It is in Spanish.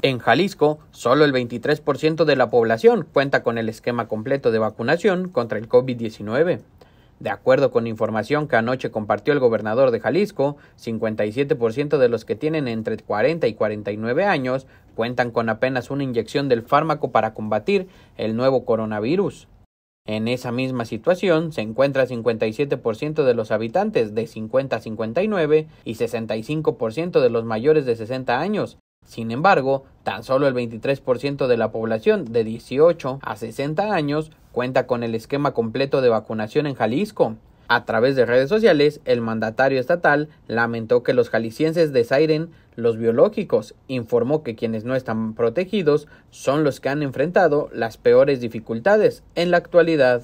En Jalisco, solo el 23% de la población cuenta con el esquema completo de vacunación contra el COVID-19. De acuerdo con información que anoche compartió el gobernador de Jalisco, 57% de los que tienen entre 40 y 49 años cuentan con apenas una inyección del fármaco para combatir el nuevo coronavirus. En esa misma situación se encuentra 57% de los habitantes de 50 a 59 y 65% de los mayores de 60 años, sin embargo, tan solo el 23% de la población de 18 a 60 años cuenta con el esquema completo de vacunación en Jalisco. A través de redes sociales, el mandatario estatal lamentó que los jaliscienses desairen los biológicos, informó que quienes no están protegidos son los que han enfrentado las peores dificultades en la actualidad.